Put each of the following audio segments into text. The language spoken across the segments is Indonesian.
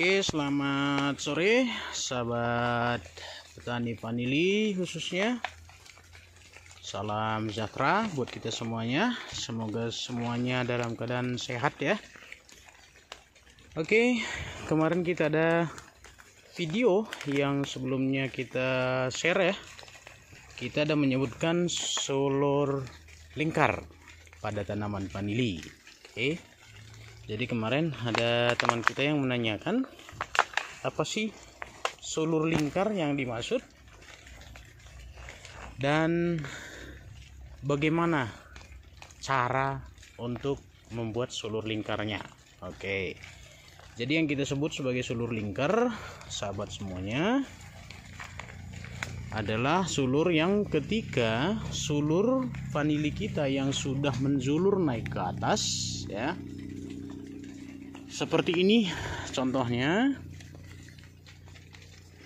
Oke, selamat sore sahabat petani vanili khususnya. Salam sejahtera buat kita semuanya. Semoga semuanya dalam keadaan sehat ya. Oke, kemarin kita ada video yang sebelumnya kita share ya. Kita ada menyebutkan solor lingkar pada tanaman vanili. Oke jadi kemarin ada teman kita yang menanyakan apa sih sulur lingkar yang dimaksud dan bagaimana cara untuk membuat sulur lingkarnya oke jadi yang kita sebut sebagai sulur lingkar sahabat semuanya adalah sulur yang ketika sulur vanili kita yang sudah menjulur naik ke atas ya seperti ini contohnya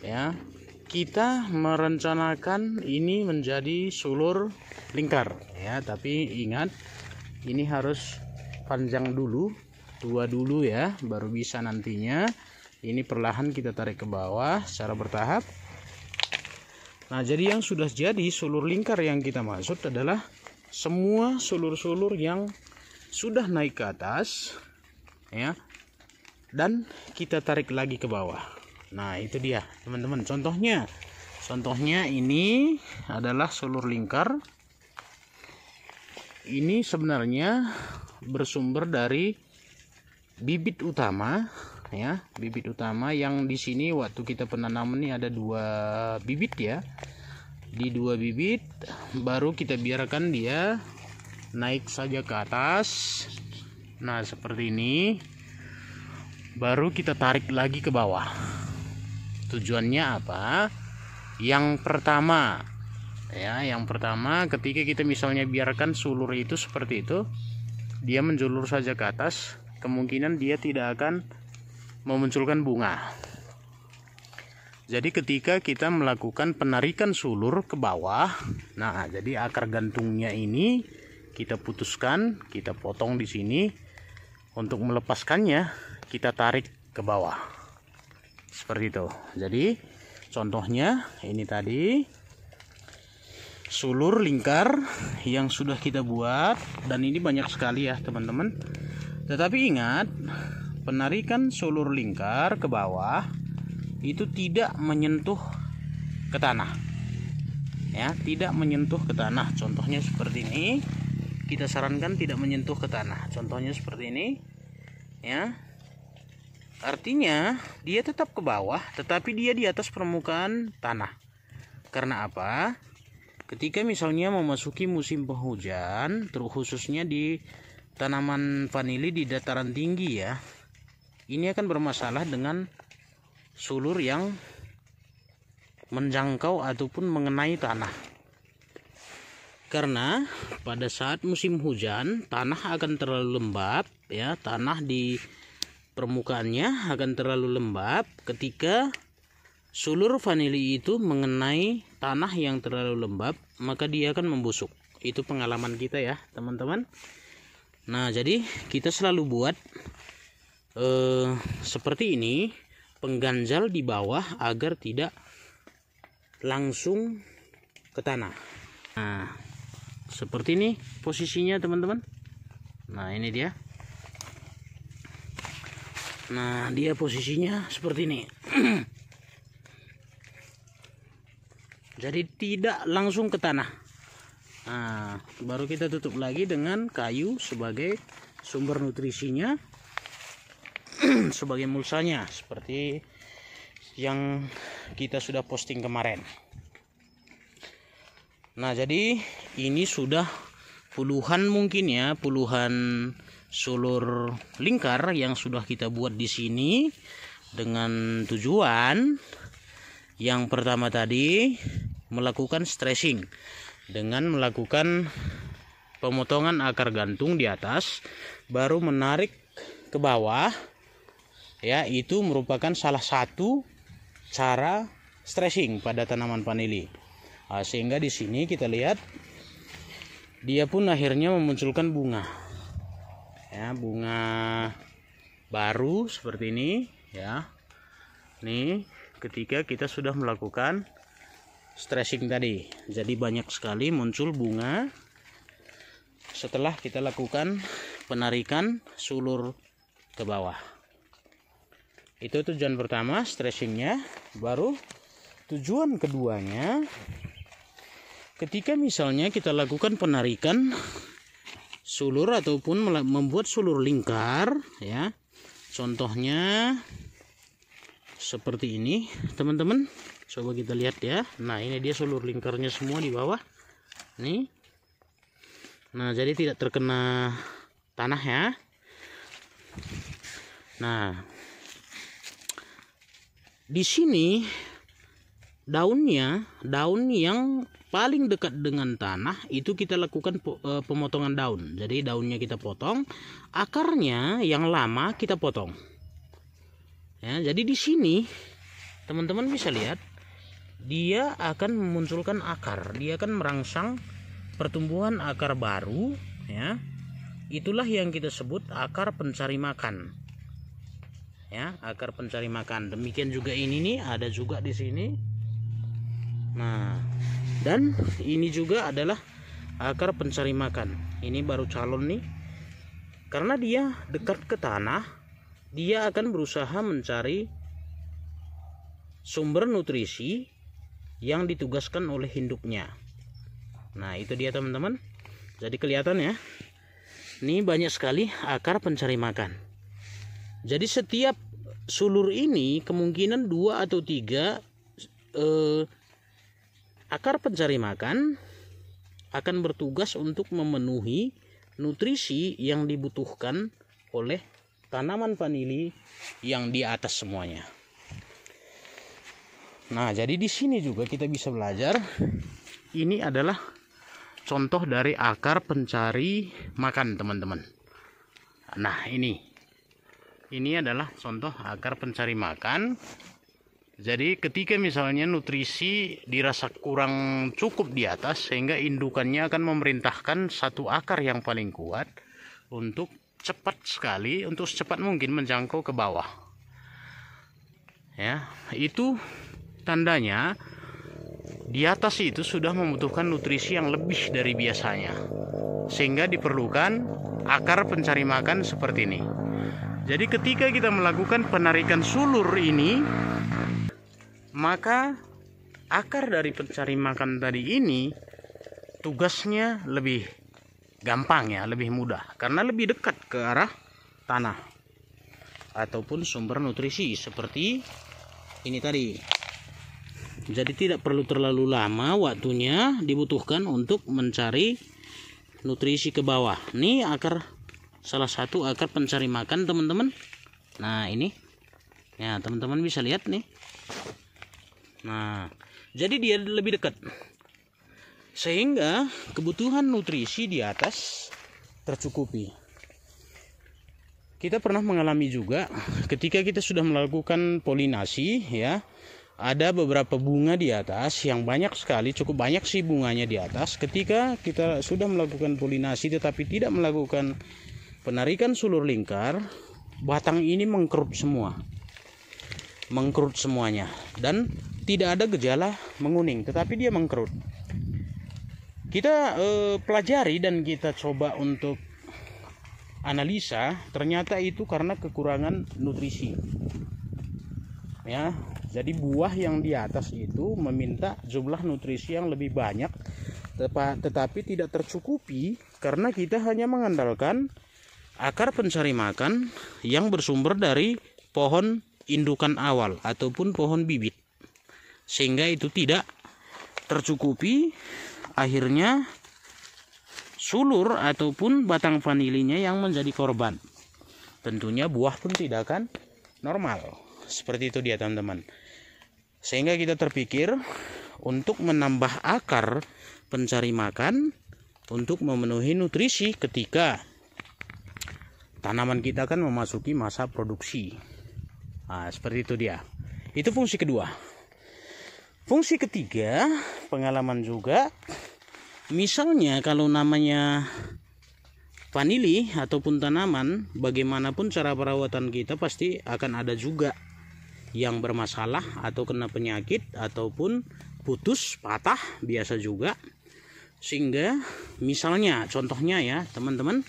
ya kita merencanakan ini menjadi sulur lingkar ya tapi ingat ini harus panjang dulu dua dulu ya baru bisa nantinya ini perlahan kita tarik ke bawah secara bertahap nah jadi yang sudah jadi sulur lingkar yang kita maksud adalah semua sulur-sulur yang sudah naik ke atas ya dan kita tarik lagi ke bawah nah itu dia teman-teman contohnya contohnya ini adalah seluruh lingkar ini sebenarnya bersumber dari bibit utama ya bibit utama yang di sini waktu kita penanaman ini ada dua bibit ya di dua bibit baru kita biarkan dia naik saja ke atas nah seperti ini baru kita tarik lagi ke bawah tujuannya apa yang pertama ya yang pertama ketika kita misalnya biarkan sulur itu seperti itu dia menjulur saja ke atas kemungkinan dia tidak akan memunculkan bunga jadi ketika kita melakukan penarikan sulur ke bawah nah jadi akar gantungnya ini kita putuskan kita potong di sini untuk melepaskannya kita tarik ke bawah seperti itu jadi contohnya ini tadi sulur lingkar yang sudah kita buat dan ini banyak sekali ya teman-teman tetapi ingat penarikan sulur lingkar ke bawah itu tidak menyentuh ke tanah ya tidak menyentuh ke tanah contohnya seperti ini kita sarankan tidak menyentuh ke tanah contohnya seperti ini ya Artinya, dia tetap ke bawah, tetapi dia di atas permukaan tanah. Karena apa? Ketika misalnya memasuki musim penghujan, terkhususnya di tanaman vanili di dataran tinggi ya, ini akan bermasalah dengan sulur yang menjangkau ataupun mengenai tanah. Karena pada saat musim hujan, tanah akan terlalu lembab ya, tanah di permukaannya akan terlalu lembab ketika sulur vanili itu mengenai tanah yang terlalu lembab maka dia akan membusuk itu pengalaman kita ya teman-teman nah jadi kita selalu buat eh, seperti ini pengganjal di bawah agar tidak langsung ke tanah nah seperti ini posisinya teman-teman nah ini dia Nah, dia posisinya seperti ini. Jadi tidak langsung ke tanah. Nah, baru kita tutup lagi dengan kayu sebagai sumber nutrisinya sebagai mulsanya seperti yang kita sudah posting kemarin. Nah, jadi ini sudah puluhan mungkin ya, puluhan sulur lingkar yang sudah kita buat di sini dengan tujuan yang pertama tadi melakukan stressing dengan melakukan pemotongan akar gantung di atas baru menarik ke bawah ya itu merupakan salah satu cara stressing pada tanaman panili ah, sehingga di sini kita lihat dia pun akhirnya memunculkan bunga ya bunga baru seperti ini ya nih ketika kita sudah melakukan stressing tadi jadi banyak sekali muncul bunga setelah kita lakukan penarikan sulur ke bawah itu tujuan pertama stressingnya baru tujuan keduanya ketika misalnya kita lakukan penarikan sulur ataupun membuat sulur lingkar ya contohnya seperti ini teman-teman coba kita lihat ya nah ini dia sulur lingkarnya semua di bawah nih nah jadi tidak terkena tanah ya nah di sini daunnya daun yang paling dekat dengan tanah itu kita lakukan eh, pemotongan daun. Jadi daunnya kita potong, akarnya yang lama kita potong. Ya, jadi di sini teman-teman bisa lihat dia akan memunculkan akar. Dia akan merangsang pertumbuhan akar baru, ya. Itulah yang kita sebut akar pencari makan. Ya, akar pencari makan. Demikian juga ini nih ada juga di sini. Nah, dan ini juga adalah akar pencari makan ini baru calon nih karena dia dekat ke tanah dia akan berusaha mencari sumber nutrisi yang ditugaskan oleh induknya nah itu dia teman-teman jadi kelihatan ya ini banyak sekali akar pencari makan jadi setiap sulur ini kemungkinan dua atau tiga eh, Akar pencari makan akan bertugas untuk memenuhi nutrisi yang dibutuhkan oleh tanaman vanili yang di atas semuanya. Nah, jadi di sini juga kita bisa belajar ini adalah contoh dari akar pencari makan, teman-teman. Nah, ini. Ini adalah contoh akar pencari makan jadi ketika misalnya nutrisi dirasa kurang cukup di atas sehingga indukannya akan memerintahkan satu akar yang paling kuat untuk cepat sekali untuk secepat mungkin menjangkau ke bawah. Ya, itu tandanya di atas itu sudah membutuhkan nutrisi yang lebih dari biasanya. Sehingga diperlukan akar pencari makan seperti ini. Jadi ketika kita melakukan penarikan sulur ini maka akar dari pencari makan tadi ini tugasnya lebih gampang ya, lebih mudah karena lebih dekat ke arah tanah ataupun sumber nutrisi seperti ini tadi. Jadi tidak perlu terlalu lama waktunya dibutuhkan untuk mencari nutrisi ke bawah. Ini akar salah satu akar pencari makan teman-teman. Nah, ini. Ya, teman-teman bisa lihat nih. Nah, jadi dia lebih dekat. Sehingga kebutuhan nutrisi di atas tercukupi. Kita pernah mengalami juga ketika kita sudah melakukan polinasi ya, ada beberapa bunga di atas yang banyak sekali, cukup banyak sih bunganya di atas. Ketika kita sudah melakukan polinasi tetapi tidak melakukan penarikan sulur lingkar, batang ini mengkerut semua. Mengkerut semuanya dan tidak ada gejala menguning tetapi dia mengkerut kita eh, pelajari dan kita coba untuk analisa ternyata itu karena kekurangan nutrisi ya jadi buah yang di atas itu meminta jumlah nutrisi yang lebih banyak tetapi tidak tercukupi karena kita hanya mengandalkan akar pencari makan yang bersumber dari pohon indukan awal ataupun pohon bibit sehingga itu tidak tercukupi akhirnya sulur ataupun batang vanilinya yang menjadi korban tentunya buah pun tidak akan normal seperti itu dia teman-teman sehingga kita terpikir untuk menambah akar pencari makan untuk memenuhi nutrisi ketika tanaman kita kan memasuki masa produksi nah, seperti itu dia itu fungsi kedua Fungsi ketiga, pengalaman juga. Misalnya kalau namanya vanili ataupun tanaman, bagaimanapun cara perawatan kita pasti akan ada juga yang bermasalah atau kena penyakit ataupun putus, patah, biasa juga. Sehingga misalnya contohnya ya, teman-teman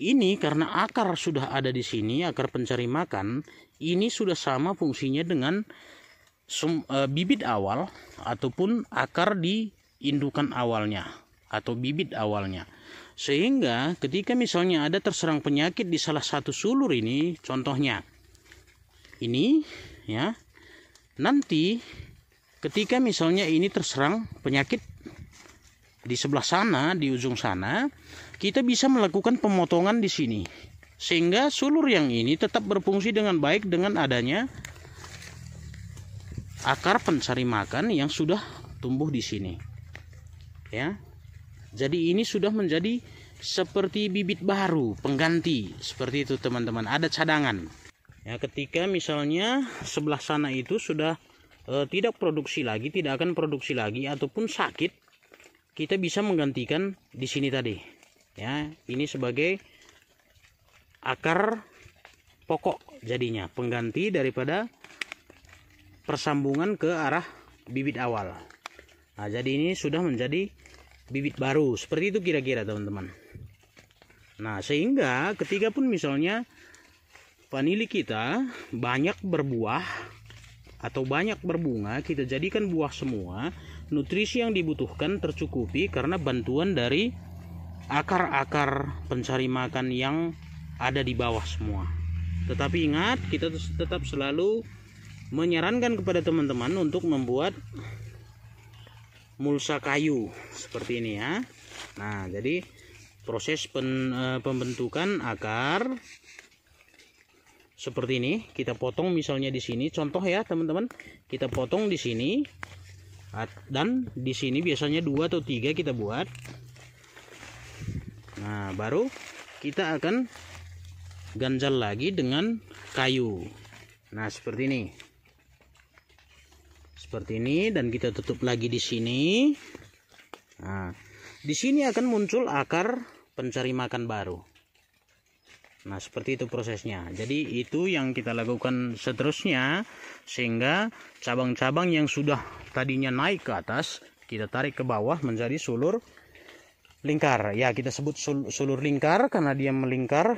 ini karena akar sudah ada di sini, akar pencari makan, ini sudah sama fungsinya dengan sum, e, eh, bibit awal ataupun akar di indukan awalnya atau bibit awalnya. Sehingga ketika misalnya ada terserang penyakit di salah satu sulur ini, contohnya ini ya. Nanti ketika misalnya ini terserang penyakit di sebelah sana, di ujung sana, kita bisa melakukan pemotongan di sini sehingga sulur yang ini tetap berfungsi dengan baik dengan adanya akar pencari makan yang sudah tumbuh di sini ya jadi ini sudah menjadi seperti bibit baru pengganti seperti itu teman-teman ada cadangan ya ketika misalnya sebelah sana itu sudah e, tidak produksi lagi tidak akan produksi lagi ataupun sakit kita bisa menggantikan di sini tadi ya ini sebagai akar pokok jadinya pengganti daripada persambungan ke arah bibit awal nah jadi ini sudah menjadi bibit baru seperti itu kira-kira teman-teman nah sehingga ketika pun misalnya vanili kita banyak berbuah atau banyak berbunga kita jadikan buah semua nutrisi yang dibutuhkan tercukupi karena bantuan dari akar-akar pencari makan yang ada di bawah semua. Tetapi ingat, kita tetap selalu menyarankan kepada teman-teman untuk membuat mulsa kayu seperti ini ya. Nah, jadi proses pen, e, pembentukan akar seperti ini, kita potong misalnya di sini. Contoh ya, teman-teman, kita potong di sini dan di sini biasanya dua atau tiga kita buat. Nah, baru kita akan ganjal lagi dengan kayu nah seperti ini seperti ini dan kita tutup lagi di sini nah di sini akan muncul akar pencari makan baru nah seperti itu prosesnya jadi itu yang kita lakukan seterusnya sehingga cabang-cabang yang sudah tadinya naik ke atas kita tarik ke bawah menjadi sulur lingkar ya kita sebut sulur lingkar karena dia melingkar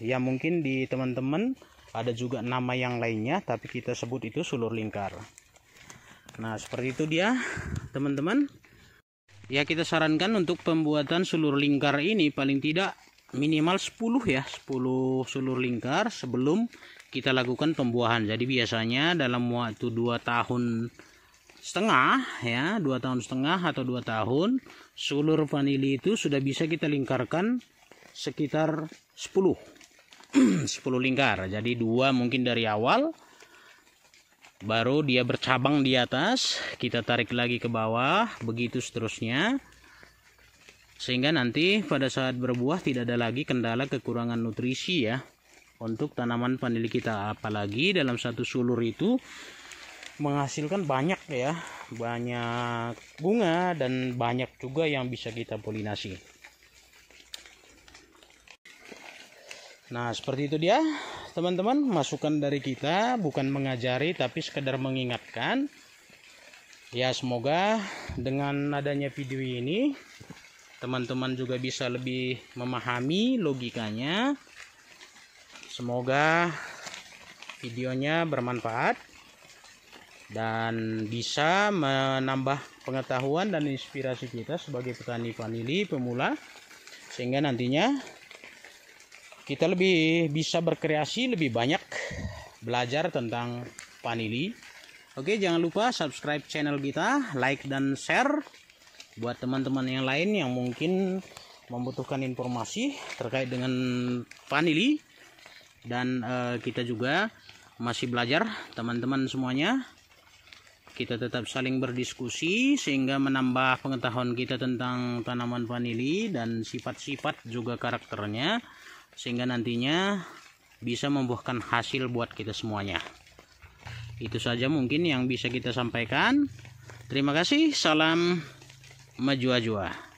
ya mungkin di teman-teman ada juga nama yang lainnya tapi kita sebut itu sulur lingkar nah seperti itu dia teman-teman ya kita sarankan untuk pembuatan sulur lingkar ini paling tidak minimal 10 ya 10 sulur lingkar sebelum kita lakukan pembuahan jadi biasanya dalam waktu 2 tahun setengah ya 2 tahun setengah atau 2 tahun sulur vanili itu sudah bisa kita lingkarkan sekitar 10 10 lingkar jadi dua mungkin dari awal baru dia bercabang di atas kita tarik lagi ke bawah begitu seterusnya sehingga nanti pada saat berbuah tidak ada lagi kendala kekurangan nutrisi ya untuk tanaman vanili kita apalagi dalam satu sulur itu menghasilkan banyak ya banyak bunga dan banyak juga yang bisa kita polinasi Nah, seperti itu dia, teman-teman. Masukan dari kita bukan mengajari, tapi sekedar mengingatkan. Ya, semoga dengan adanya video ini, teman-teman juga bisa lebih memahami logikanya. Semoga videonya bermanfaat dan bisa menambah pengetahuan dan inspirasi kita sebagai petani vanili pemula sehingga nantinya kita lebih bisa berkreasi lebih banyak belajar tentang vanili oke jangan lupa subscribe channel kita like dan share buat teman-teman yang lain yang mungkin membutuhkan informasi terkait dengan vanili dan uh, kita juga masih belajar teman-teman semuanya kita tetap saling berdiskusi sehingga menambah pengetahuan kita tentang tanaman vanili dan sifat-sifat juga karakternya sehingga nantinya bisa membuahkan hasil buat kita semuanya itu saja mungkin yang bisa kita sampaikan terima kasih salam maju ajuah